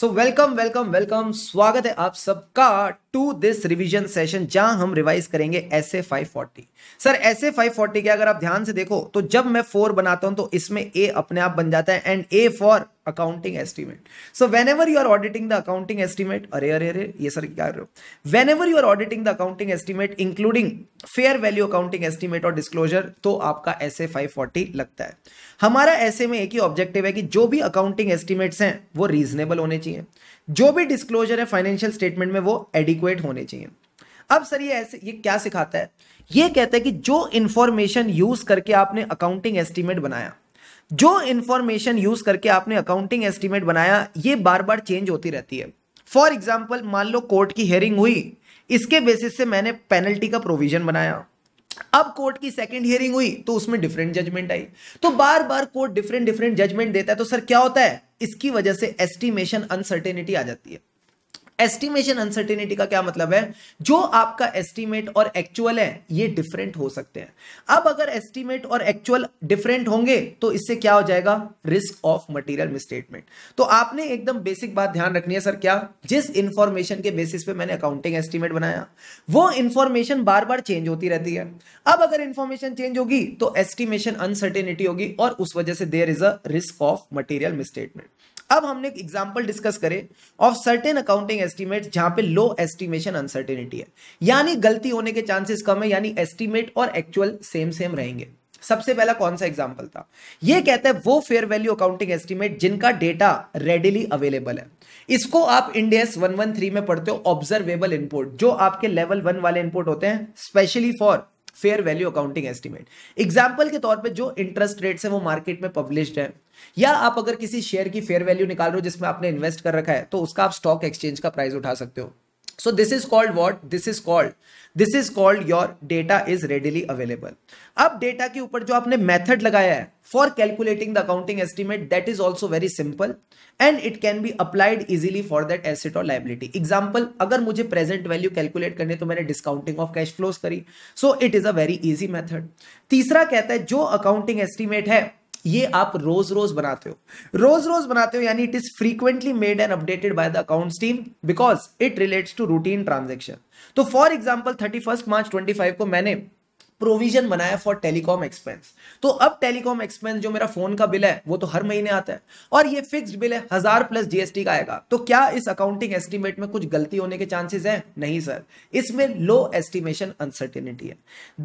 So welcome welcome welcome स्वागत है आप सबका टू दिस रिविजन सेशन जहां हम रिवाइज करेंगे S A five forty sir S A five forty के अगर आप ध्यान से देखो तो जब मैं फोर बनाता हूं तो इसमें ए अपने आप बन जाता है and a for accounting estimate so whenever you are auditing the accounting estimate अरे अरे अरे ये सर क्या कर रहे हो whenever you are auditing the accounting estimate including fair value accounting estimate और डिस्क्लोजर तो आपका एस ए फाइव फोर्टी लगता है हमारा ऐसे में एक ही ऑब्जेक्टिव है कि जो भी अकाउंटिंग एस्टिमेट्स हैं वो रीजनेबल होने चाहिए जो भी डिस्क्लोजर है फाइनेंशियल स्टेटमेंट में वो एडिक्वेट होने चाहिए अब सर ये ऐसे ये क्या सिखाता है ये कहता है कि जो इंफॉर्मेशन यूज करके आपने अकाउंटिंग एस्टिमेट बनाया जो इंफॉर्मेशन यूज करके आपने अकाउंटिंग एस्टिमेट बनाया ये बार बार चेंज होती रहती है फॉर एग्जाम्पल मान लो कोर्ट की हेयरिंग हुई इसके बेसिस से मैंने पेनल्टी का प्रोविजन बनाया अब कोर्ट की सेकंड हियरिंग हुई तो उसमें डिफरेंट जजमेंट आई तो बार बार कोर्ट डिफरेंट डिफरेंट जजमेंट देता है तो सर क्या होता है इसकी वजह से एस्टिमेशन अनसर्टेनिटी आ जाती है एस्टिमेशन अनसर्टेनिटी का क्या मतलब है जो आपका एस्टिमेट और एक्चुअल है ये डिफरेंट हो सकते हैं अब अगर एस्टिमेट और एक्चुअल डिफरेंट होंगे तो इससे क्या हो जाएगा रिस्क ऑफ मटेरियल मिसस्टेटमेंट तो आपने एकदम बेसिक बात ध्यान रखनी है सर क्या जिस इंफॉर्मेशन के बेसिस पे मैंने अकाउंटिंग एस्टिमेट बनाया वो इंफॉर्मेशन बार बार चेंज होती रहती है अब अगर इंफॉर्मेशन चेंज होगी तो एस्टिमेशन अनसर्टेनिटी होगी और उस वजह से there is a risk of material misstatement अब हमने एक एग्जाम्पल डिस्कस करे ऑफ सर्टेन अकाउंटिंग एस्टिमेट जहां पे लो एस्टिमेशन अनसर्टेनिटी है यानी गलती होने के चांसेस कम है यानी एस्टिमेट और एक्चुअल सेम सेम रहेंगे सबसे पहला कौन सा एग्जाम्पल था ये कहता है वो फेयर वैल्यू अकाउंटिंग एस्टिमेट जिनका डेटा रेडिली अवेलेबल है इसको आप इंडियस 113 में पढ़ते हो ऑब्जर्वेबल इनपुट जो आपके लेवल वन वाले इनपुट होते हैं specially for fair value accounting estimate example के तौर पे जो इंटरेस्ट रेट है वो मार्केट में पब्लिश्ड है या आप अगर किसी शेयर की फेयर वैल्यू निकाल रहे हो जिसमें आपने इन्वेस्ट कर रखा है तो उसका आप स्टॉक एक्सचेंज का प्राइस उठा सकते हो so this is called what this is called this is called your data is readily available अब डेटा के ऊपर जो आपने मेथड लगाया है for calculating the accounting estimate that is also very simple and it can be applied easily for that asset और liability example अगर मुझे प्रेजेंट वैल्यू कैलकुलेट करने तो मैंने डिस्काउंटिंग ऑफ कैश फ्लोज करी so it is a very easy method तीसरा कहता है जो अकाउंटिंग एस्टिमेट है ये आप रोज रोज बनाते हो रोज रोज बनाते हो यानी it is frequently made and updated by the accounts team because it relates to routine transaction तो for example thirty first March twenty five को मैंने प्रोविजन बनाया फॉर टेलीकॉम एक्सपेंस तो अब टेलीकॉम एक्सपेंस जो मेरा फोन का बिल है वो तो हर महीने आता है और ये फिक्स्ड बिल है हजार प्लस जीएसटी का आएगा तो क्या इस अकाउंटिंग एस्टिमेट में कुछ गलती होने के चांसेस हैं नहीं सर इसमें लो एस्टिमेशन अनसर्टेनिटी है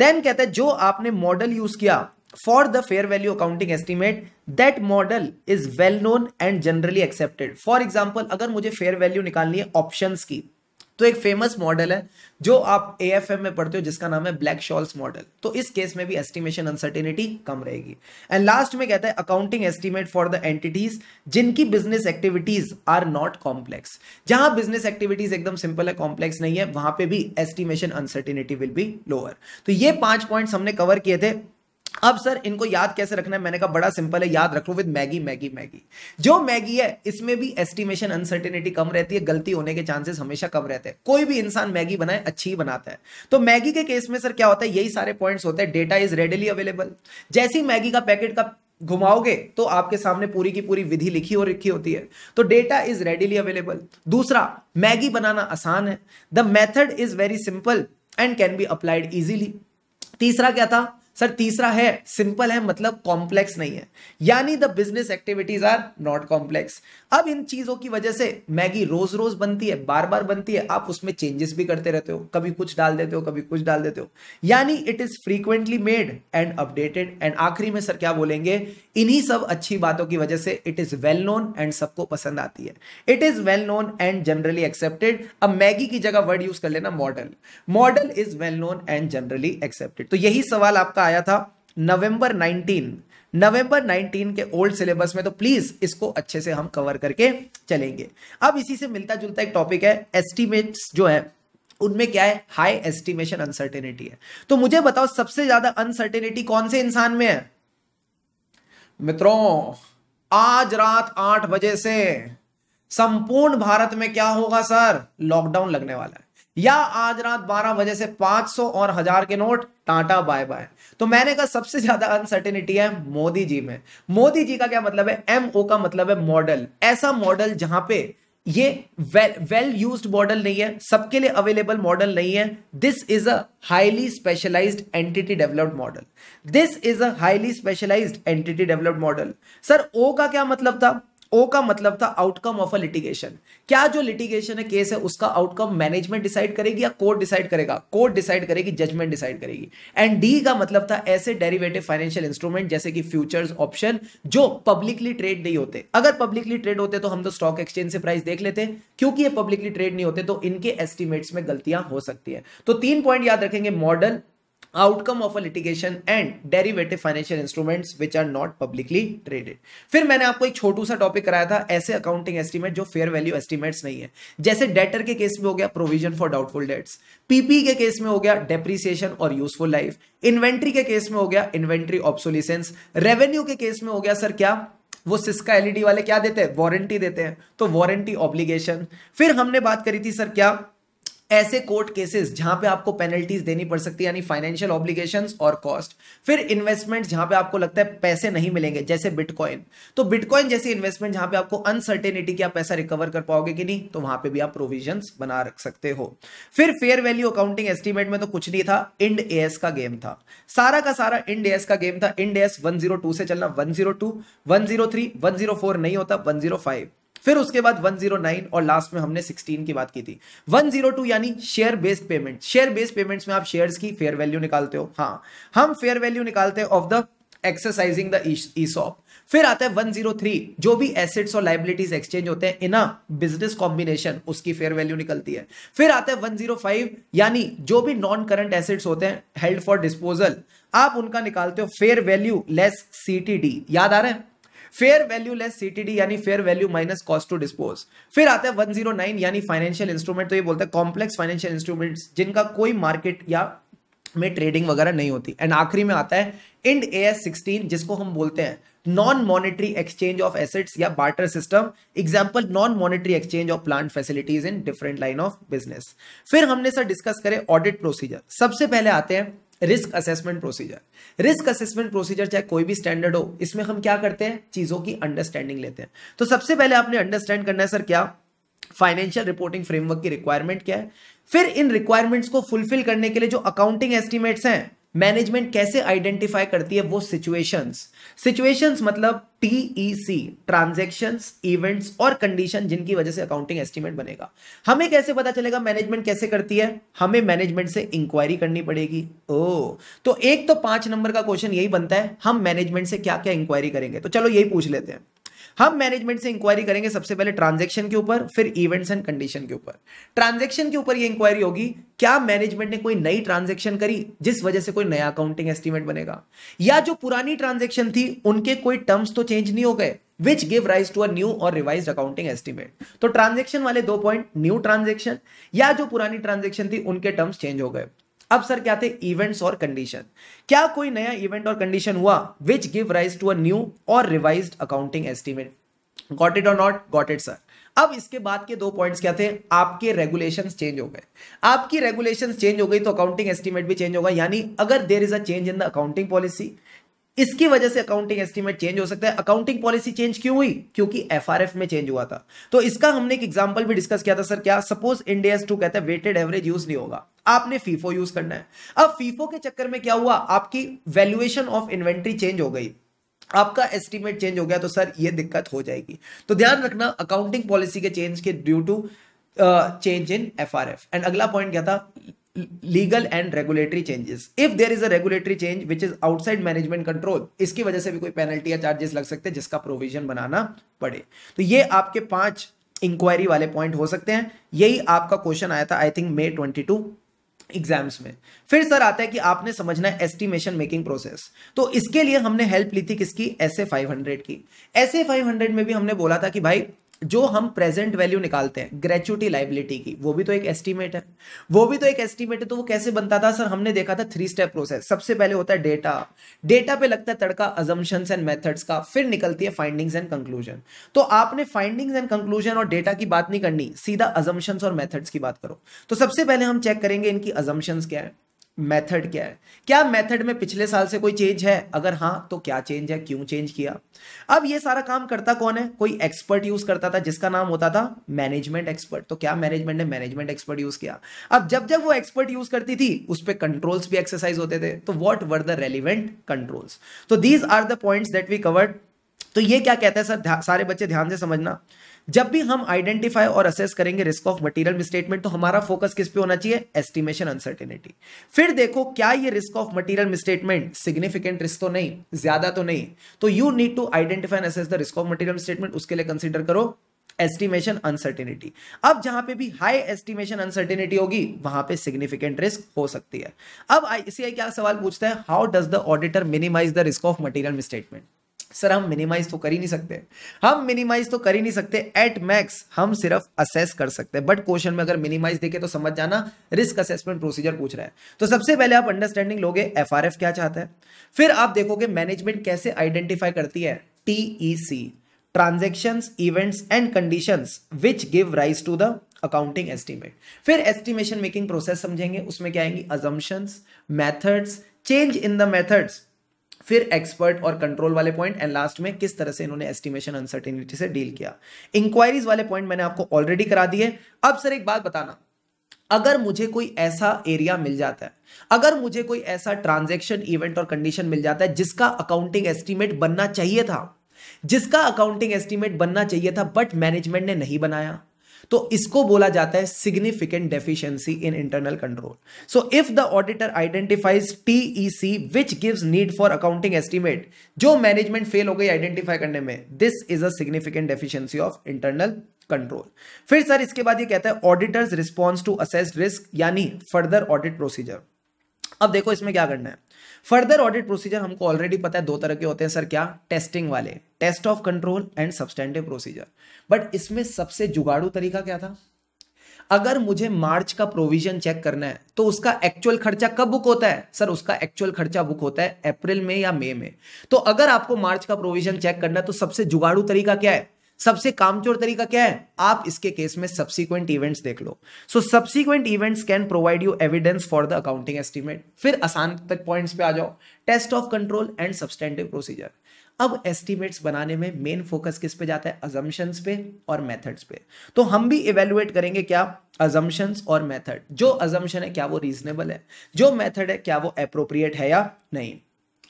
देन कहते हैं जो आपने मॉडल यूज किया for the fair value accounting estimate that model is well known and generally accepted for example अगर मुझे fair value निकालनी है options की तो एक फेमस मॉडल है जो आप ए में पढ़ते हो जिसका नाम है ब्लैक शॉल्स मॉडल तो इस केस में भी एस्टिमेशन अनसर्टेनिटी कम रहेगी एंड लास्ट में कहता है accounting estimate for the entities जिनकी business activities are not complex जहां बिजनेस एक्टिविटीज एकदम सिंपल है कॉम्प्लेक्स नहीं है वहां पर भी estimation uncertainty will be lower तो ये पांच पॉइंट हमने कवर किए थे अब सर इनको याद कैसे रखना है मैंने कहा बड़ा सिंपल है याद रख लो विद मैगी मैगी मैगी जो मैगी है इसमें भी एस्टिमेशन अनसर्टेनिटी कम रहती है गलती होने के चांसेस हमेशा कम रहते हैं कोई भी इंसान मैगी बनाए अच्छी ही बनाता है तो मैगी के केस में सर क्या होता है यही सारे पॉइंट्स होते हैं डेटा इज रेडिली अवेलेबल जैसी मैगी का पैकेट का घुमाओगे तो आपके सामने पूरी की पूरी विधि लिखी और लिखी होती है तो डेटा इज रेडिली अवेलेबल दूसरा मैगी बनाना आसान है the method is very simple and can be applied easily तीसरा क्या था सर तीसरा है सिंपल है मतलब कॉम्प्लेक्स नहीं है यानी the business activities are not complex अब इन चीजों की वजह से मैगी रोज रोज बनती है बार बार बनती है आप उसमें चेंजेस भी करते रहते हो कभी कुछ डाल देते हो कभी कुछ डाल देते हो यानी it is frequently made and updated and आखिरी में सर क्या बोलेंगे इन्हीं सब अच्छी बातों की वजह से it is well known and सबको पसंद आती है it is well known and generally accepted अब मैगी की जगह वर्ड यूज कर लेना model model is well known and generally accepted तो यही सवाल आपका आया था नवंबर 19 नवंबर 19 के ओल्ड सिलेबस में तो प्लीज इसको अच्छे से हम कवर करके चलेंगे अब इसी से मिलता जुलता एक टॉपिक है एस्टिमेट्स जो है उनमें क्या है हाई एस्टिमेशन अनसर्टेनिटी है तो मुझे बताओ सबसे ज्यादा अनसर्टेनिटी कौन से इंसान में है मित्रों आज रात आठ बजे से संपूर्ण भारत में क्या होगा सर लॉकडाउन लगने वाला है या आज रात 12 बजे से 500 और हजार के नोट टाटा बाय बाय तो मैंने कहा सबसे ज्यादा अनसर्टेनिटी है मोदी जी में मोदी जी का क्या मतलब है एम ओ का मतलब है मॉडल ऐसा मॉडल जहां पे ये वेल यूज मॉडल नहीं है सबके लिए अवेलेबल मॉडल नहीं है this is a highly specialised entity developed model this is a highly specialised entity developed model sir O का क्या मतलब था ओ का मतलब था आउटकम ऑफ अ लिटिगेशन क्या जो लिटिगेशन है केस है उसका आउटकम मैनेजमेंट डिसाइड करेगी या कोर्ट डिसाइड करेगा कोर्ट डिसाइड करेगी जजमेंट डिसाइड करेगी एंड डी का मतलब था ऐसे डेरिवेटिव फाइनेंशियल इंस्ट्रूमेंट जैसे कि फ्यूचर्स ऑप्शन जो पब्लिकली ट्रेड नहीं होते अगर पब्लिकली ट्रेड होते तो हम तो स्टॉक एक्सचेंज से प्राइस देख लेते क्योंकि ये पब्लिकली ट्रेड नहीं होते तो इनके एस्टिमेट्स में गलतियां हो सकती है तो तीन पॉइंट याद रखेंगे model outcome of a litigation and derivative financial instruments which are not publicly traded फिर मैंने आपको एक छोटू सा टॉपिक कराया था ऐसे अकाउंटिंग एस्टीमेट जो फेयर वैल्यू एस्टीमेट्स नहीं है जैसे डेटर के केस में हो गया provision for doubtful debts PP के केस में हो गया डेप्रिसिएशन और यूजफुल लाइफ इन्वेंट्री के केस में हो गया इन्वेंट्री ऑप्सोलिसेंस रेवेन्यू के केस में हो गया सर क्या वो सिस्का एलईडी e वाले क्या देते हैं वारंटी देते हैं तो वारंटी ऑब्लिगेशन फिर हमने बात करी थी सर क्या ऐसे कोर्ट केसेस जहां पे आपको पेनल्टीज देनी पड़ सकती है यानी फाइनेंशियल ऑब्लिगेशन और कॉस्ट फिर इन्वेस्टमेंट जहां पे आपको लगता है पैसे नहीं मिलेंगे जैसे बिटकॉइन तो बिटकॉइन जैसी इन्वेस्टमेंट जहां पे आपको अनसर्टेनिटी आप पैसा रिकवर कर पाओगे कि नहीं तो वहां पर भी आप प्रोविजन बना रख सकते हो फिर फेयर वैल्यू अकाउंटिंग एस्टिमेट में तो कुछ नहीं था इंड एस का गेम था सारा का सारा इंड एस का गेम था इंड एस वन से चलना वन जीरो टू नहीं होता वन फिर उसके बाद 109 और लास्ट में हमने 16 की बात की थी 102 यानी share based payment share based payments में आप शेयर्स की फेयर वैल्यू निकालते हो हाँ हम फेयर वैल्यू निकालते हैं of the exercising the ESOP फिर आता है 103 जो भी एसेट्स और लाइबिलिटीज एक्सचेंज होते हैं इन बिजनेस कॉम्बिनेशन उसकी फेयर वैल्यू निकलती है फिर आता है 105 यानी जो भी नॉन करंट एसेट्स होते हैं हेल्ड फॉर डिस्पोजल आप उनका निकालते हो फेयर वैल्यू लेस सीटीडी याद आ रहा है फेयर वैल्यू लेस सीटीडी यानी fair value minus cost to dispose फिर आता है 109 यानी फाइनेंशियल इंस्ट्रूमेंट तो ये बोलते हैं कॉम्प्लेक्स फाइनेंशियल इंस्ट्रूमेंट्स जिनका कोई मार्केट या में ट्रेडिंग वगैरह नहीं होती एंड आखिरी में आता है इंड ए एस सिक्सटीन जिसको हम बोलते हैं non monetary exchange of assets या barter system example non monetary exchange of plant facilities in different line of business फिर हमने सर डिस्कस करें ऑडिट प्रोसीजर सबसे पहले आते हैं risk assessment procedure risk assessment procedure चाहे कोई भी स्टैंडर्ड हो इसमें हम क्या करते हैं चीजों की अंडरस्टैंडिंग लेते हैं तो सबसे पहले आपने अंडरस्टैंड करना है सर क्या फाइनेंशियल रिपोर्टिंग फ्रेमवर्क की रिक्वायरमेंट क्या है फिर इन रिक्वायरमेंट्स को फुलफिल करने के लिए जो अकाउंटिंग एस्टिमेट्स हैं मैनेजमेंट कैसे आइडेंटिफाई करती है वो सिचुएशंस सिचुएशंस मतलब टीईसी ट्रांजेक्शन इवेंट्स और कंडीशन जिनकी वजह से अकाउंटिंग एस्टिमेट बनेगा हमें कैसे पता चलेगा मैनेजमेंट कैसे करती है हमें मैनेजमेंट से इंक्वायरी करनी पड़ेगी ओ तो एक तो पांच नंबर का क्वेश्चन यही बनता है हम मैनेजमेंट से क्या क्या इंक्वायरी करेंगे तो चलो यही पूछ लेते हैं हम मैनेजमेंट से इंक्वायरी करेंगे सबसे पहले ट्रांजेक्शन के ऊपर फिर इवेंट्स एंड कंडीशन के ऊपर ट्रांजेक्शन के ऊपर ये इंक्वायरी होगी क्या मैनेजमेंट ने कोई नई ट्रांजेक्शन करी जिस वजह से कोई नया अकाउंटिंग एस्टिमेट बनेगा या जो पुरानी ट्रांजेक्शन थी उनके कोई टर्म्स तो चेंज नहीं हो गए which give rise to a new और रिवाइज अकाउंटिंग एस्टिमेट तो ट्रांजेक्शन वाले दो पॉइंट न्यू ट्रांजेक्शन या जो पुरानी ट्रांजेक्शन थी उनके टर्म्स चेंज हो गए अब सर क्या थे इवेंट्स और कंडीशन क्या कोई नया इवेंट और कंडीशन हुआ which give rise to a new और revise accounting estimate got it और नॉट गॉट इट सर अब इसके बाद के दो पॉइंट्स क्या थे आपके रेगुलेशंस चेंज हो गए आपकी रेगुलेशंस चेंज हो गई तो अकाउंटिंग एस्टिमेट भी चेंज होगा यानी अगर there is a change in the accounting policy इसकी वजह से अकाउंटिंग एस्टिमेट चेंज हो सकता है अकाउंटिंग पॉलिसी चेंज क्यों हुई क्योंकि एफआरएफ में चेंज हुआ था तो इसका हमने एक एग्जांपल भी डिस्कस किया था सर क्या सपोज इंडिया टू कहते हैं वेटेड एवरेज यूज नहीं होगा आपने फीफो यूज करना है अब फीफो के चक्कर में क्या हुआ आपकी वैल्यूएशन ऑफ इन्वेंट्री चेंज हो गई आपका एस्टिमेट चेंज हो गया तो सर यह दिक्कत हो जाएगी तो ध्यान रखना अकाउंटिंग पॉलिसी के चेंज के due to change in F and अगला पॉइंट क्या था legal and regulatory changes if there is a regulatory change which is outside management control इसकी वजह से भी कोई पेनल्टी या चार्जेस लग सकते हैं जिसका प्रोविजन बनाना पड़े तो ये आपके पांच इंक्वायरी वाले पॉइंट हो सकते हैं यही आपका क्वेश्चन आया था I think May twenty two exams में फिर सर आता है कि आपने समझना है एस्टिमेशन मेकिंग प्रोसेस तो इसके लिए हमने हेल्प ली थी किसकी एस ए फाइव हंड्रेड की एस ए फाइव हंड्रेड में भी हमने बोला था कि भाई जो हम प्रेजेंट वैल्यू निकालते हैं ग्रेचुटी लाइबिलिटी की वो भी तो एक एस्टीमेट है वो भी तो एक एस्टीमेट है तो वो कैसे बनता था सर हमने देखा था थ्री स्टेप प्रोसेस सबसे पहले होता है डेटा डेटा पे लगता है तड़का अजम्पन्स एंड मेथड्स का फिर निकलती है फाइंडिंग्स एंड कंक्लूजन तो आपने फाइंडिंग्स एंड कंक्लूजन और डेटा की बात नहीं करनी सीधा अजम्पन्स और मेथड्स की बात करो तो सबसे पहले हम चेक करेंगे इनकी अजम्पन्स क्या है मेथड क्या है क्या मेथड में पिछले साल से कोई चेंज है अगर हाँ तो क्या चेंज है क्यों चेंज किया अब ये सारा काम करता कौन है कोई एक्सपर्ट यूज करता था जिसका नाम होता था मैनेजमेंट एक्सपर्ट तो क्या मैनेजमेंट ने मैनेजमेंट एक्सपर्ट यूज किया अब जब जब वो एक्सपर्ट यूज करती थी उस पर कंट्रोल्स भी एक्सरसाइज होते थे तो what were the relevant controls तो these are the point that we covered तो ये क्या कहता है सर सारे बच्चे ध्यान से समझना जब भी हम आइडेंटिफाई और असेस करेंगे रिस्क ऑफ मटेरियल मिसस्टेटमेंट तो हमारा फोकस किस पे होना चाहिए एस्टिमेशन अनसर्टेनिटी फिर देखो क्या ये risk of material misstatement significant risk तो नहीं ज्यादा तो नहीं तो you need to identify and assess the risk of material statement उसके लिए कंसिडर करो एस्टिमेशन अनसर्टेनिटी अब जहां पे भी हाई एस्टिमेशन अनसर्टेनिटी होगी वहां पे सिग्निफिकेंट रिस्क हो सकती है अब आईसीआई क्या सवाल पूछता है how does the auditor minimise the risk of material misstatement sir हम मिनिमाइज तो कर ही नहीं सकते हम मिनिमाइज तो कर ही नहीं सकते एट मैक्स हम सिर्फ असेस कर सकते हैं बट क्वेश्चन में अगर मिनिमाइज देखे तो समझ जाना रिस्क असेसमेंट प्रोसीजर पूछ रहा है तो सबसे पहले आप अंडरस्टैंडिंग लोगे एफ क्या चाहता है फिर आप देखोगे मैनेजमेंट कैसे आइडेंटिफाई करती है TEC transaction events and condition which give rise to the accounting estimate फिर एस्टिमेशन मेकिंग प्रोसेस समझेंगे उसमें क्या आएंगी assumptions methods change in the methods फिर एक्सपर्ट और कंट्रोल वाले पॉइंट एंड लास्ट में किस तरह से इन्होंने एस्टिमेशन अनसर्टेनिटी से डील किया इंक्वायरीज वाले पॉइंट मैंने आपको ऑलरेडी करा दिए अब सर एक बात बताना अगर मुझे कोई ऐसा एरिया मिल जाता है अगर मुझे कोई ऐसा ट्रांजेक्शन इवेंट और कंडीशन मिल जाता है जिसका अकाउंटिंग एस्टिमेट बनना चाहिए था जिसका अकाउंटिंग एस्टिमेट बनना चाहिए था बट मैनेजमेंट ने नहीं बनाया तो इसको बोला जाता है significant deficiency in internal control so if the auditor identifies TEC which gives need for accounting estimate जो मैनेजमेंट फेल हो गई आइडेंटिफाई करने में this is a significant deficiency of internal control फिर सर इसके बाद ये कहता है auditors response to assess risk यानी फर्दर ऑडिट प्रोसीजर अब देखो इसमें क्या करना है फर्दर ऑडिट प्रोसीजर हमको ऑलरेडी पता है दो तरह के होते हैं सर क्या टेस्टिंग वाले test of control and substantive procedure but इसमें सबसे जुगाड़ू तरीका क्या था अगर मुझे मार्च का प्रोविजन चेक करना है तो उसका एक्चुअल खर्चा कब बुक होता है सर उसका एक्चुअल खर्चा बुक होता है अप्रैल में या मई में तो अगर आपको मार्च का प्रोविजन चेक करना है तो सबसे जुगाड़ू तरीका क्या है सबसे कामचोर तरीका क्या है आप इसके केस में सब्सिक्वेंट इवेंट्स देख लो so subsequent events can provide you evidence for the accounting estimate फिर आसान तक पॉइंट्स पे आ जाओ test of control and substantive procedure अब एस्टिमेट्स बनाने में मेन फोकस किस पे जाता है अजम्पन्स पे और मेथड्स पे तो हम भी इवेलुएट करेंगे क्या अजम्पन्स और मेथड जो अजम्पन है क्या वो रीजनेबल है जो मेथड है क्या वो अप्रोप्रिएट है या नहीं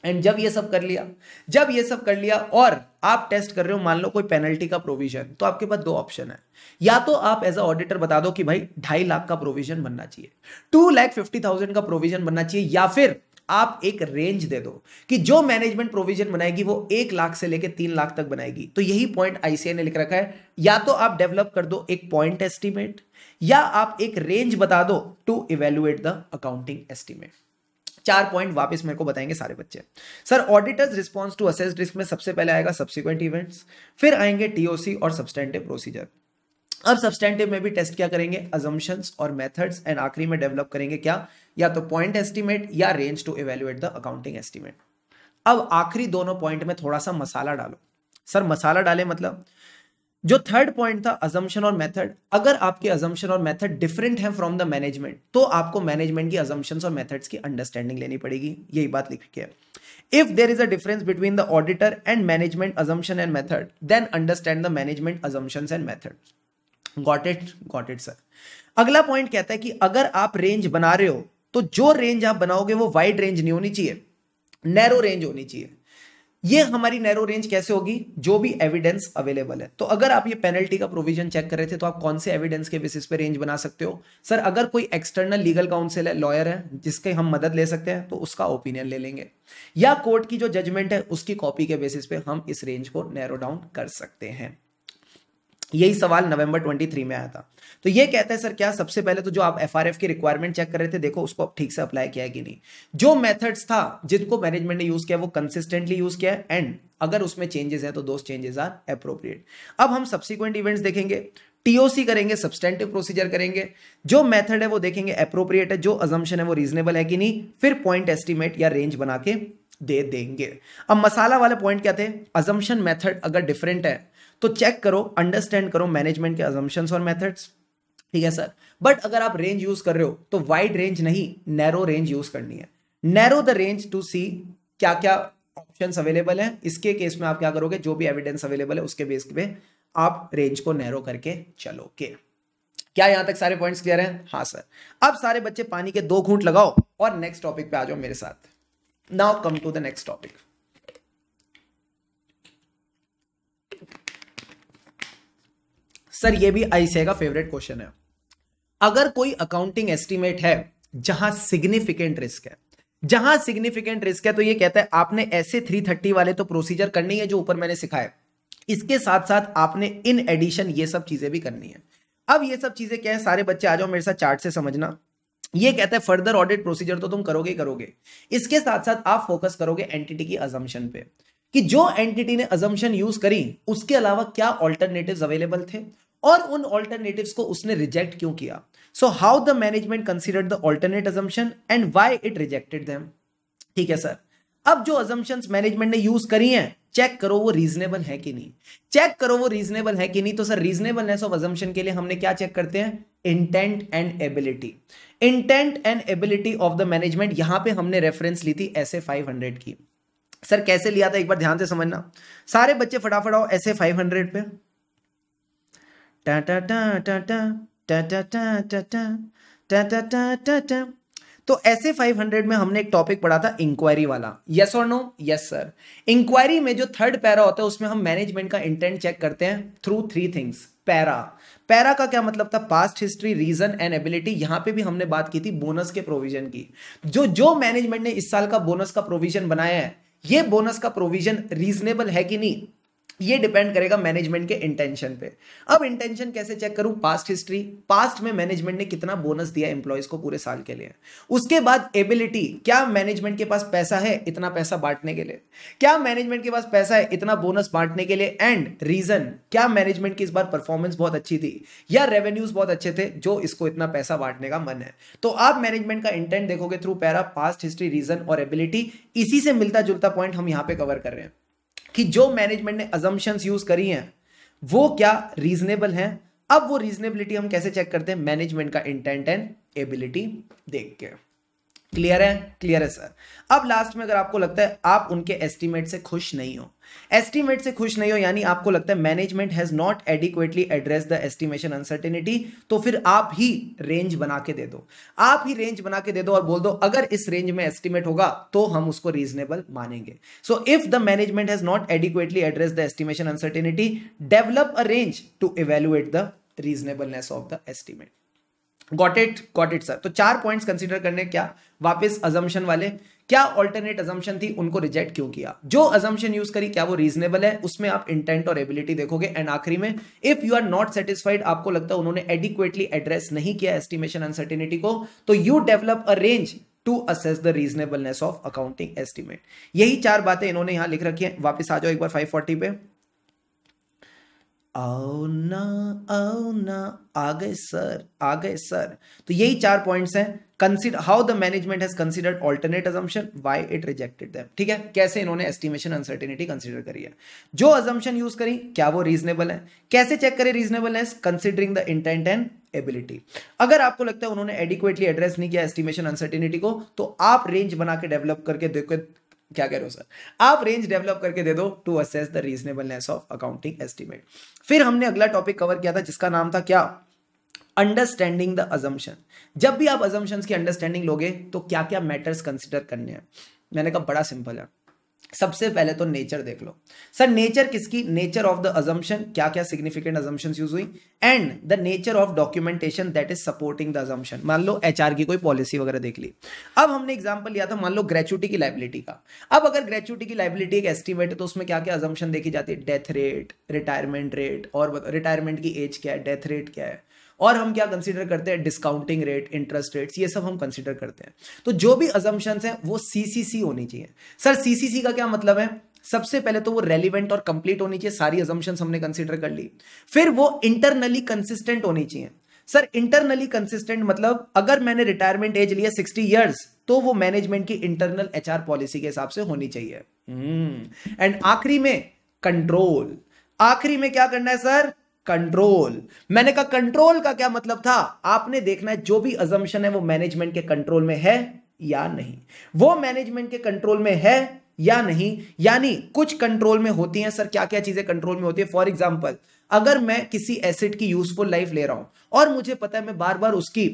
एंड जब ये सब कर लिया जब ये सब कर लिया और आप टेस्ट कर रहे हो मान लो कोई पेनल्टी का प्रोविजन तो आपके पास दो ऑप्शन है या तो आप एज अ ऑडिटर बता दो कि भाई ढाई लाख का प्रोविजन बनना चाहिए टू लैख फिफ्टी थाउजेंड का प्रोविजन बनना चाहिए या फिर आप एक रेंज दे दो कि जो मैनेजमेंट प्रोविजन बनाएगी वो एक लाख से लेकर तीन लाख तक बनाएगी तो यही पॉइंट आईसीआई ने लिख रखा है या तो आप डेवलप कर दो एक पॉइंट एस्टिमेट या आप एक रेंज बता दो to evaluate the accounting estimate चार पॉइंट वापस मेरे को बताएंगे सारे बच्चे sir auditors response to assess risk में सबसे पहले आएगा सब्सिक्वेंट इवेंट्स फिर आएंगे टीओसी और सब्सटेंटिव प्रोसीजर अब सब्सटेंटिव में भी टेस्ट क्या करेंगे अजम्पन्स और मेथड्स एंड आखिरी में डेवलप करेंगे क्या या तो पॉइंट एस्टिमेट या range to evaluate the accounting estimate अब आखिरी दोनों पॉइंट में थोड़ा सा मसाला डालो सर मसाला डाले मतलब जो थर्ड पॉइंट था अजम्पन और मेथड अगर आपके अजम्पन और मेथड डिफरेंट हैं फ्रॉम द मैनेजमेंट तो आपको मैनेजमेंट की अजम्पन और मेथड्स की अंडरस्टैंडिंग लेनी पड़ेगी यही बात लिख के if there is a difference between the auditor and management assumption and method then understand the management assumption and method got it got it sir अगला पॉइंट कहता है कि अगर आप रेंज बना रहे हो तो जो रेंज आप बनाओगे वो वाइड रेंज नहीं होनी चाहिए नैरो रेंज होनी चाहिए ये हमारी नैरो रेंज कैसे होगी जो भी एविडेंस अवेलेबल है तो अगर आप ये पेनल्टी का प्रोविजन चेक कर रहे थे तो आप कौन से एविडेंस के बेसिस पे रेंज बना सकते हो सर अगर कोई एक्सटर्नल लीगल काउंसिल है लॉयर है जिसके हम मदद ले सकते हैं तो उसका ओपिनियन ले लेंगे या कोर्ट की जो जजमेंट है उसकी कॉपी के बेसिस पे हम इस रेंज को नैरो डाउन कर सकते हैं यही सवाल नवंबर 23 में आया था तो ये कहता है सर क्या सबसे पहले तो जो आप एफ आर एफ की रिक्वायरमेंट चेक कर रहे थे देखो उसको ठीक से अप्लाई किया है कि नहीं जो मेथड्स था जिनको मैनेजमेंट ने यूज किया वो कंसिस्टेंटली यूज किया है एंड अगर उसमें चेंजेस है तो दोस्त चेंजेस आर अप्रोप्रिएट अब हम सब्सिक्वेंट इवेंट्स देखेंगे टीओसी करेंगे सब्सटेंटिव प्रोसीजर करेंगे जो मेथड है वो देखेंगे अप्रोप्रिएट है जो अजम्पन है वो रीजनेबल है कि नहीं फिर पॉइंट एस्टिमेट या रेंज बना के दे देंगे अब मसाला वाले पॉइंट क्या थे अजम्पन मेथड अगर डिफरेंट है तो चेक करो अंडरस्टैंड करो मैनेजमेंट के अजम्पन और मैथड्स ठीक है सर बट अगर आप रेंज यूज कर रहे हो तो वाइड रेंज नहीं नैरो रेंज यूज करनी है narrow the range to see क्या क्या ऑप्शन अवेलेबल हैं इसके केस में आप क्या करोगे जो भी एविडेंस अवेलेबल है उसके बेस पे आप रेंज को नैरो करके चलोगे क्या यहां तक सारे पॉइंट्स क्लियर हैं हाँ सर अब सारे बच्चे पानी के दो घूंट लगाओ और नेक्स्ट टॉपिक पे आ जाओ मेरे साथ now come to the next topic sir ये भी आईसीए का फेवरेट क्वेश्चन है अगर कोई अकाउंटिंग एस्टिमेट है जहां सिग्निफिकेंट रिस्क है जहां सिग्निफिकेंट रिस्क है तो ये कहता है आपने ऐसे 330 वाले तो प्रोसीजर करनी है जो ऊपर मैंने सिखाया इसके साथ साथ आपने इन एडिशन ये सब चीजें भी करनी है अब ये सब चीजें क्या है सारे बच्चे आ जाओ मेरे साथ चार्ट से समझना ये कहता है फर्दर ऑडिट प्रोसीजर तो तुम करोगे ही करोगे इसके साथ साथ आप फोकस करोगे एंटिटी की अजम्पन पे कि जो एंटिटी ने अजम्पन यूज करी उसके अलावा क्या ऑल्टरनेटिव अवेलेबल थे और उन ऑल्टरनेटिव को उसने रिजेक्ट क्यों किया so how the management consider the alternate assumption and why it rejected them ठीक है सर अब जो अजम्पन्स मैनेजमेंट ने यूज करी है चेक करो वो रीजनेबल है कि नहीं चेक करो वो रीजनेबल है कि नहीं तो सर रीजनेबलनेस ऑफ अजम्पशन के लिए हमने क्या चेक करते हैं intent and ability intent and ability of the management यहां पे हमने रेफरेंस ली थी एस ए फाइव हंड्रेड की सर कैसे लिया था एक बार ध्यान से समझना सारे बच्चे फटाफट आओ एस ए फाइव हंड्रेड पे da da da da da da da da da da da da da da da तो ऐसे 500 में हमने एक टॉपिक पढ़ा था इंक्वायरी वाला यस और नो यस सर इंक्वायरी में जो थर्ड पैरा होता है उसमें हम मैनेजमेंट का इंटेंट चेक करते हैं through three things para para का क्या मतलब था past history reason and ability यहां पे भी हमने बात की थी बोनस के प्रोविजन की जो जो मैनेजमेंट ने इस साल का बोनस का प्रोविजन बनाया है ये बोनस का प्रोविजन रीजनेबल है कि नहीं ये डिपेंड करेगा मैनेजमेंट के इंटेंशन पे अब इंटेंशन कैसे चेक करूं पास्ट हिस्ट्री पास्ट में मैनेजमेंट ने कितना बोनस दिया एम्प्लॉयज को पूरे साल के लिए उसके बाद एबिलिटी क्या मैनेजमेंट के पास पैसा है इतना पैसा बांटने के लिए क्या मैनेजमेंट के पास पैसा है इतना बोनस बांटने के लिए एंड रीजन क्या मैनेजमेंट की इस बार परफॉर्मेंस बहुत अच्छी थी या रेवेन्यूज बहुत अच्छे थे जो इसको इतना पैसा बांटने का मन है तो आप मैनेजमेंट का इंटेंट देखोगे through para past history reason और एबिलिटी इसी से मिलता जुलता पॉइंट हम यहां पर कवर कर रहे हैं कि जो मैनेजमेंट ने अजम्पन्स यूज करी हैं वो क्या रीजनेबल हैं अब वो रीजनेबिलिटी हम कैसे चेक करते हैं मैनेजमेंट का इंटेंट एंड एबिलिटी देख के क्लियर है क्लियर है सर अब लास्ट में अगर आपको लगता है आप उनके एस्टीमेट से खुश नहीं हो एस्टीमेट से खुश नहीं हो यानी आपको लगता है management has not adequately address the estimation uncertainty तो फिर आप ही रेंज बना के दे दो आप ही रेंज बना के दे दो और बोल दो अगर इस रेंज में एस्टिमेट होगा तो हम उसको रीजनेबल मानेंगे so if the management has not adequately address the estimation uncertainty develop a range to evaluate the reasonableness of the estimate got it got it sir तो चार पॉइंट्स कंसीडर करने क्या वापस अजम्पन वाले क्या ऑल्टरनेट अजम्पन थी उनको रिजेक्ट क्यों किया जो अजम्पन यूज करी क्या वो रीजनेबल है उसमें आप इंटेंट और एबिलिटी देखोगे एंड आखिरी में if you are not satisfied आपको लगता है उन्होंने एडिक्वेटली एड्रेस नहीं किया एस्टिमेशन अनसर्टिनिटी को तो you develop a range to assess the reasonableness of accounting estimate यही चार बातें इन्होंने यहां लिख रखी है वापस आ जाओ एक बार फाइव फोर्टी पे आओ ना आओ ना आ गए सर आ गए सर तो यही चार पॉइंट्स हैं consider how the management has considered alternate assumption why it rejected them ठीक है कैसे इन्होंने एस्टिमेशन अनसर्टेनिटी कंसीडर करी है जो अजम्पशन यूज करी क्या वो रीजनेबल है कैसे चेक करें reasonableness considering the intent and ability अगर आपको लगता है उन्होंने एडिक्वेटली एड्रेस नहीं किया एस्टिमेशन अनसर्टेनिटी को तो आप रेंज बना के डेवलप करके देखो क्या कह रहे हो सर आप रेंज डेवलप करके दे दो to assess the reasonableness of accounting estimate फिर हमने अगला टॉपिक कवर किया था जिसका नाम था क्या अंडरस्टैंडिंग द अजम्पन जब भी आप अजम्पन्स की अंडरस्टैंडिंग लोगे तो क्या क्या मैटर्स कंसिडर करने हैं मैंने कहा बड़ा सिंपल है सबसे पहले तो नेचर देख लो सर नेचर किसकी नेचर ऑफ द अजम्पन क्या क्या सिग्निफिकेंट अजम्पन यूज हुई and the nature of documentation that is supporting the assumption मान लो एच की कोई पॉलिसी वगैरह देख ली अब हमने एग्जाम्पल लिया था मान लो ग्रेचुटी की लाइबिलिटी का अब अगर ग्रेचुटी की लाइबिलिटी एक एस्टिमेट है तो उसमें क्या क्या अजम्पन देखी जाती है डेथ रेट रिटायरमेंट रेट और रिटायरमेंट की एज क्या है डेथ रेट क्या है और हम क्या कंसिडर करते हैं डिस्काउंटिंग रेट इंटरेस्ट रेट्स ये सब हम कंसिडर करते हैं तो जो भी अजम्पन्स हैं वो सीसीसी होनी चाहिए सर सीसीसी का क्या मतलब है सबसे पहले तो वो रेलिवेंट और कंप्लीट होनी चाहिए सारी अजम्पन हमने कंसिडर कर ली फिर वो इंटरनली कंसिस्टेंट होनी चाहिए सर इंटरनली कंसिस्टेंट मतलब अगर मैंने रिटायरमेंट एज लिया सिक्सटी ईयर्स तो वो मैनेजमेंट की इंटरनल एच पॉलिसी के हिसाब से होनी चाहिए एंड हम्म। hmm. आखिरी में कंट्रोल आखिरी में क्या करना है सर कंट्रोल मैंने कहा कंट्रोल का क्या मतलब था आपने देखना है जो भी अजम्पन है वो मैनेजमेंट के कंट्रोल में है या नहीं वो मैनेजमेंट के कंट्रोल में है या नहीं यानी कुछ कंट्रोल में होती हैं सर क्या क्या चीजें कंट्रोल में होती है फॉर एग्जाम्पल अगर मैं किसी एसिड की यूजफुल लाइफ ले रहा हूं और मुझे पता है मैं बार बार उसकी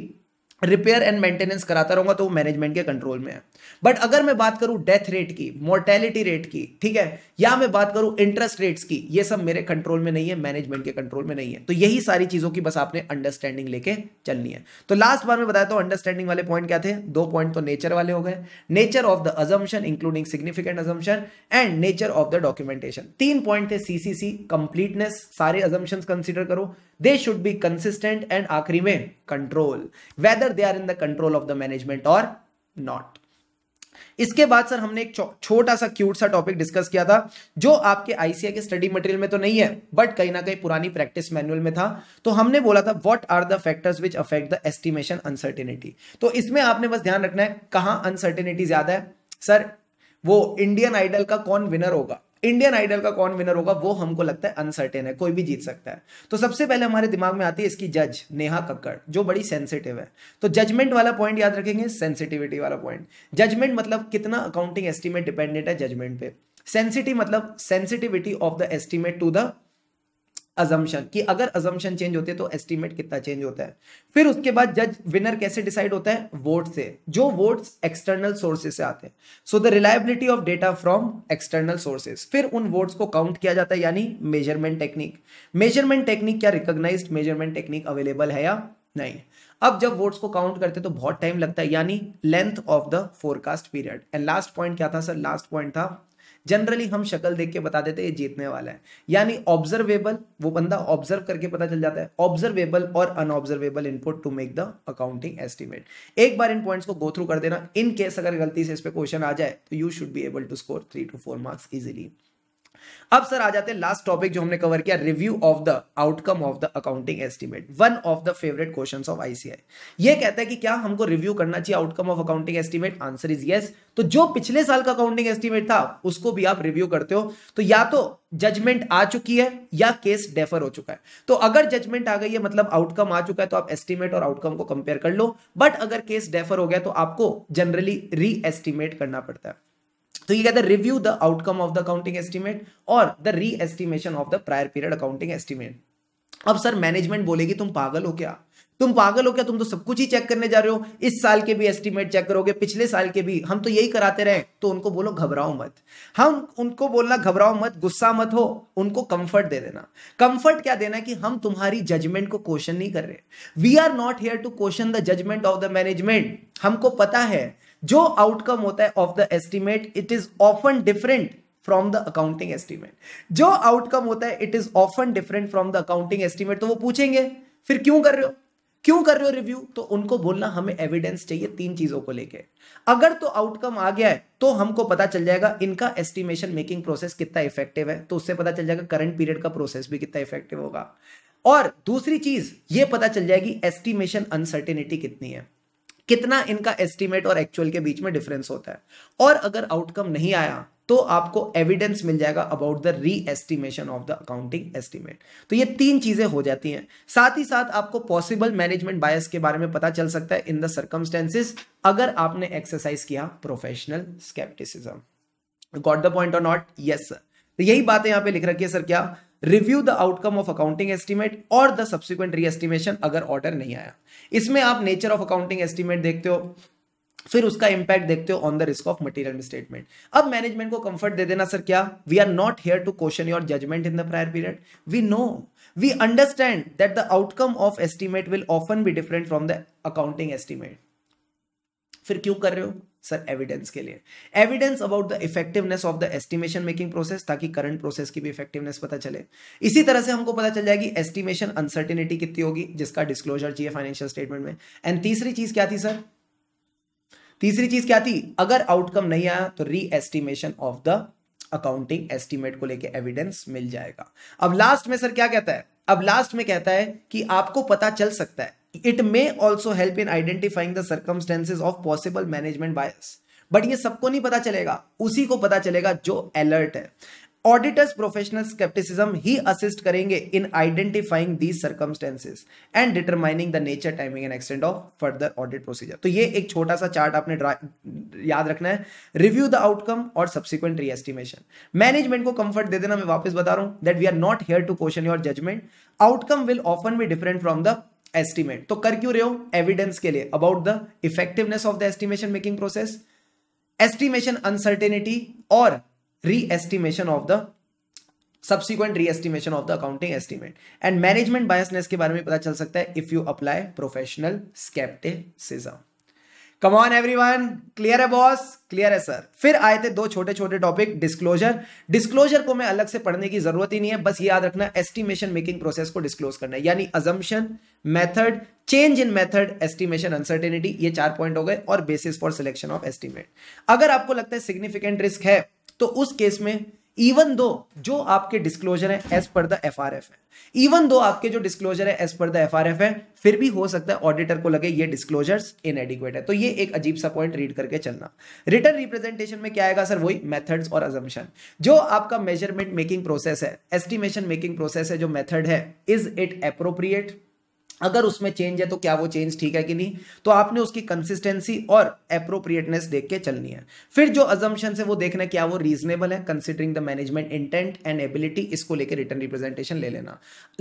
रिपेयर एंड मेंटेनेंस कराता रहूंगा तो वो मैनेजमेंट के कंट्रोल में है बट अगर मैं बात करूं डेथ रेट की मोर्टेलिटी रेट की ठीक है या मैं बात करूं इंटरेस्ट रेट्स की ये सब मेरे कंट्रोल में नहीं है मैनेजमेंट के कंट्रोल में नहीं है तो यही सारी चीजों की बस आपने अंडरस्टैंडिंग लेके चलनी है तो लास्ट बार में बताया तो अंडरस्टैंडिंग वाले पॉइंट क्या थे दो पॉइंट तो नेचर वाले हो गए nature of the assumption including significant assumption and nature of the documentation तीन पॉइंट थे सीसीसी कंप्लीटनेस सारे अजम्पन कंसिडर करो they should be consistent and आखिरी में control whether they are in the control of the management और not इसके बाद sir हमने एक छोटा सा क्यूट सा टॉपिक डिस्कस किया था जो आपके आईसीआई के स्टडी मटेरियल में तो नहीं है बट कहीं ना कहीं पुरानी प्रैक्टिस मैनुअल में था तो हमने बोला था what are the factors which affect the estimation uncertainty तो इसमें आपने बस ध्यान रखना है कहां अनसर्टेनिटी ज्यादा है सर वो इंडियन आइडल का कौन विनर होगा इंडियन आइडल का कौन विनर होगा वो हमको लगता है अनसर्टेन है कोई भी जीत सकता है तो सबसे पहले हमारे दिमाग में आती है इसकी जज नेहा कक्कड़ जो बड़ी सेंसिटिव है तो जजमेंट वाला पॉइंट याद रखेंगे सेंसिटिविटी वाला पॉइंट जजमेंट मतलब कितना अकाउंटिंग एस्टिमेट डिपेंडेंट है जजमेंट पे सेंसिटिव मतलब sensitivity of the estimate to the assumption कि अगर अजम्पन चेंज होते हैं तो एस्टीमेट कितना चेंज होता है फिर उसके बाद जज विनर कैसे डिसाइड होता है वोट से जो वोट्स एक्सटर्नल सोर्सेज से आते हैं so the reliability of data from external sources फिर उन वोट्स को काउंट किया जाता है यानी मेजरमेंट टेक्निक मेजरमेंट टेक्निक क्या रिकोगनाइज मेजरमेंट टेक्निक अवेलेबल है या नहीं अब जब वोट्स को काउंट करते तो बहुत टाइम लगता है यानी length of the forecast period and last point क्या था सर लास्ट पॉइंट था जनरली हम शक्ल देख के बता देते हैं ये जीतने वाला है यानी ऑब्जर्वेबल वो बंदा ऑब्जर्व करके पता चल जाता है ऑब्जर्वेबल और unobservable input to make the accounting estimate एक बार इन पॉइंट्स को गो थ्रू कर देना इन केस अगर गलती से इस पर क्वेश्चन आ जाए तो you should be able to score three two four marks easily अब सर आ जाते हैं लास्ट टॉपिक जो हमने कवर किया review of the outcome of the accounting estimate one of the favourite questions of ICI ये कहता है कि क्या हमको रिव्यू करना चाहिए outcome of accounting estimate answer is yes तो जो पिछले साल का अकाउंटिंग एस्टिमेट था उसको भी आप रिव्यू करते हो तो या तो जजमेंट आ चुकी है या केस डेफर हो चुका है तो अगर जजमेंट आ गई है मतलब आउटकम आ चुका है तो आप एस्टिमेट और आउटकम को कंपेयर कर लो बट अगर केस डेफर हो गया तो आपको जनरली री एस्टिमेट करना पड़ता है तो कहते हैं review the outcome of the accounting estimate और the reestimation of the prior period accounting estimate अब सर मैनेजमेंट बोलेगी तुम पागल हो क्या तुम पागल हो क्या तुम तो सब कुछ ही चेक करने जा रहे हो इस साल के भी एस्टिमेट चेक करोगे पिछले साल के भी हम तो यही कराते रहे तो उनको बोलो घबराओ मत हम उनको बोलना घबराओ मत गुस्सा मत हो उनको कंफर्ट दे देना कंफर्ट क्या देना कि हम तुम्हारी जजमेंट को क्वेश्चन नहीं कर रहे we are not here to question the judgement of the management हमको पता है जो आउटकम होता है of the estimate it is often different from the accounting estimate जो आउटकम होता है it is often different from the accounting estimate तो वो पूछेंगे फिर क्यों कर रहे हो क्यों कर रहे हो रिव्यू तो उनको बोलना हमें एविडेंस चाहिए तीन चीजों को लेके अगर तो आउटकम आ गया है तो हमको पता चल जाएगा इनका एस्टिमेशन मेकिंग प्रोसेस कितना इफेक्टिव है तो उससे पता चल जाएगा करंट पीरियड का प्रोसेस भी कितना इफेक्टिव होगा और दूसरी चीज ये पता चल जाएगी एस्टिमेशन अनसर्टेनिटी कितनी है कितना इनका एस्टिमेट और एक्चुअल के बीच में डिफरेंस होता है और अगर आउटकम नहीं आया तो आपको एविडेंस मिल जाएगा about the reestimation of the accounting estimate तो ये तीन चीजें हो जाती हैं साथ ही साथ आपको पॉसिबल मैनेजमेंट बायस के बारे में पता चल सकता है इन द सर्कमस्टेंसेस अगर आपने एक्सरसाइज किया professional scepticism got the point और नॉट यस सर तो यही बातें यहां पे लिख रखी है सर क्या review the outcome of accounting estimate और द सब्सिक्वेंट रीएस्टिमेशन अगर ऑर्डर नहीं आया इसमें आप नेचर ऑफ अकाउंटिंग एस्टिमेट देखते हो फिर उसका इंपैक्ट देखते हो on the risk of material statement अब मैनेजमेंट को कंफर्ट दे देना सर क्या we are not here to question your judgement in the prior period we know we understand that the outcome of estimate will often be different from the accounting estimate फिर क्यों कर रहे हो sir evidence के लिए evidence about the effectiveness of the estimation making process ताकि current process की भी इफेक्टिवनेस पता चले इसी तरह से हमको पता चल जाएगी एस्टिमेशन अनसर्टिनिटी कितनी होगी जिसका डिस्क्लोजर चाहिए फाइनेंशियल स्टेटमेंट में एंड तीसरी चीज क्या थी सर तीसरी चीज क्या थी अगर आउटकम नहीं आया तो reestimation of the accounting estimate को लेके एविडेंस मिल जाएगा अब लास्ट में सर क्या कहता है अब लास्ट में कहता है कि आपको पता चल सकता है it may also help in identifying the circumstances of possible management bias but ये सबको नहीं पता चलेगा उसी को पता चलेगा जो अलर्ट है ऑडिटर्स प्रोफेशनल स्केप्टिसिज्म ही असिस्ट करेंगे in identifying these circumstances and determining the nature timing and extend of further audit procedure तो ये एक छोटा सा चार्ट आपने याद रखना है रिव्यू द आउटकम और सब्सिक्वेंट री एस्टिमेशन मैनेजमेंट को कंफर्ट दे देना मैं वापस बता रहा हूं that we are not here to question your judgement outcome will often be different from the estimate तो कर क्यों रहे हो एविडेंस के लिए about the effectiveness of the estimation making process estimation uncertainty और reestimation of the subsequent reestimation of the accounting estimate and management biasness के बारे में पता चल सकता है if you apply professional scepticism come on everyone clear है boss clear है सर फिर आए थे दो छोटे छोटे टॉपिक डिस्क्लोजर डिस्क्लोजर को मैं अलग से पढ़ने की जरूरत ही नहीं है बस याद रखना एस्टिमेशन मेकिंग प्रोसेस को डिस्क्लोज करना है यानी assumption method change in method estimation uncertainty ये चार पॉइंट हो गए और basis for selection of estimate अगर आपको लगता है सिग्निफिकेंट रिस्क है तो उस केस में इवन दो जो आपके डिस्क्लोजर है as per the F R F है इवन दो आपके जो डिस्क्लोजर है as per the F R F है फिर भी हो सकता है ऑडिटर को लगे ये डिस्क्लोजर्स एडिक्वेट है तो ये एक अजीब सा पॉइंट रीड करके चलना रिटर्न रिप्रेजेंटेशन में क्या आएगा सर वही मेथड्स और अजम्पन जो आपका मेजरमेंट मेकिंग प्रोसेस है एस्टिमेशन मेकिंग प्रोसेस है जो मेथड है इज इट अप्रोप्रिएट अगर उसमें चेंज है तो क्या वो चेंज ठीक है कि नहीं तो आपने उसकी कंसिस्टेंसी और अप्रोप्रिएटनेस देख के चलनी है फिर जो अजम्पन है वो देखना क्या वो रीजनेबल है considering the management intent and ability इसको लेकर रिटर्न रिप्रेजेंटेशन ले लेना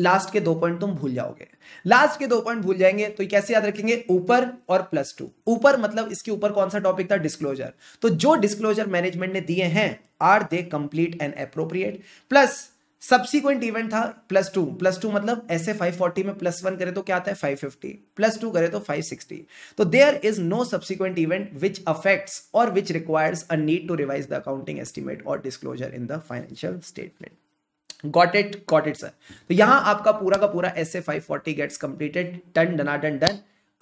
लास्ट के दो पॉइंट तुम भूल जाओगे लास्ट के दो पॉइंट भूल जाएंगे तो कैसे याद रखेंगे ऊपर और प्लस टू ऊपर मतलब इसके ऊपर कौन सा टॉपिक था डिस्क्लोजर तो जो डिस्क्लोजर मैनेजमेंट ने दिए हैं are they complete and appropriate plus subsequent event था प्लस टू प्लस टू मतलब ऐसे 540 में प्लस वन करे तो क्या आता है 550 प्लस टू करे तो 560 तो there is no subsequent event which affects और which requires a need to revise the accounting estimate और disclosure in the financial statement got it got it sir तो यहां आपका पूरा का पूरा S A five forty gets completed done डना done done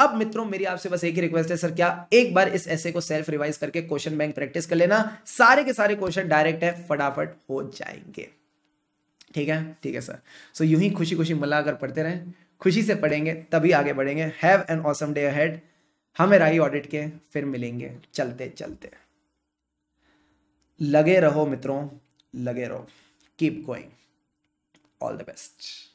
अब मित्रों मेरी आपसे बस एक ही रिक्वेस्ट है सर क्या एक बार इस ऐसे को सेल्फ रिवाइज करके क्वेश्चन बैंक प्रैक्टिस कर लेना सारे के सारे क्वेश्चन डायरेक्ट है फटाफट हो जाएंगे ठीक है ठीक है सर सो यूं ही खुशी खुशी मुला अगर पढ़ते रहें खुशी से पढ़ेंगे तभी आगे बढ़ेंगे have an awesome day ahead हम राही ऑडिट के फिर मिलेंगे चलते चलते लगे रहो मित्रों लगे रहो keep going all the best